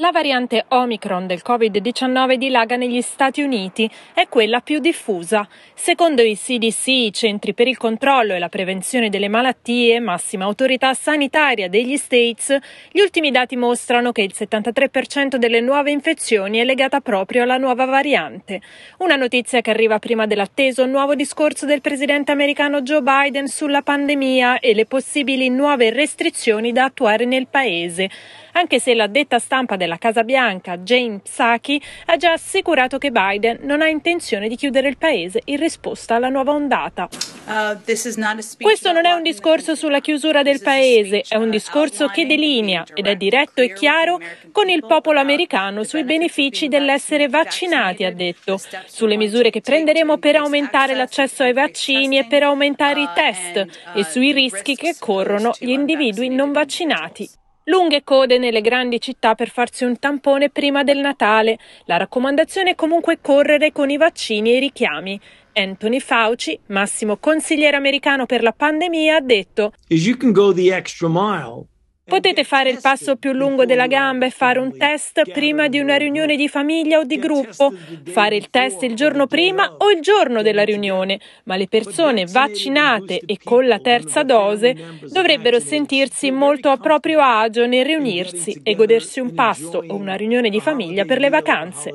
La variante Omicron del Covid-19 dilaga negli Stati Uniti, è quella più diffusa. Secondo i CDC, i Centri per il controllo e la prevenzione delle malattie, massima autorità sanitaria degli States, gli ultimi dati mostrano che il 73% delle nuove infezioni è legata proprio alla nuova variante. Una notizia che arriva prima dell'atteso nuovo discorso del presidente americano Joe Biden sulla pandemia e le possibili nuove restrizioni da attuare nel paese. Anche se la detta stampa della della Casa Bianca, Jane Psaki, ha già assicurato che Biden non ha intenzione di chiudere il paese in risposta alla nuova ondata. Uh, Questo non è un discorso sulla chiusura del paese, è un uh, discorso che delinea ed è diretto e chiaro con il popolo uh, americano sui benefici dell'essere vaccinati, ha detto, sulle misure che prenderemo per aumentare l'accesso ai vaccini e per aumentare i test e sui rischi che corrono gli individui non vaccinati. Lunghe code nelle grandi città per farsi un tampone prima del Natale. La raccomandazione è comunque correre con i vaccini e i richiami. Anthony Fauci, massimo consigliere americano per la pandemia, ha detto: You can go the extra mile. Potete fare il passo più lungo della gamba e fare un test prima di una riunione di famiglia o di gruppo, fare il test il giorno prima o il giorno della riunione, ma le persone vaccinate e con la terza dose dovrebbero sentirsi molto a proprio agio nel riunirsi e godersi un pasto o una riunione di famiglia per le vacanze.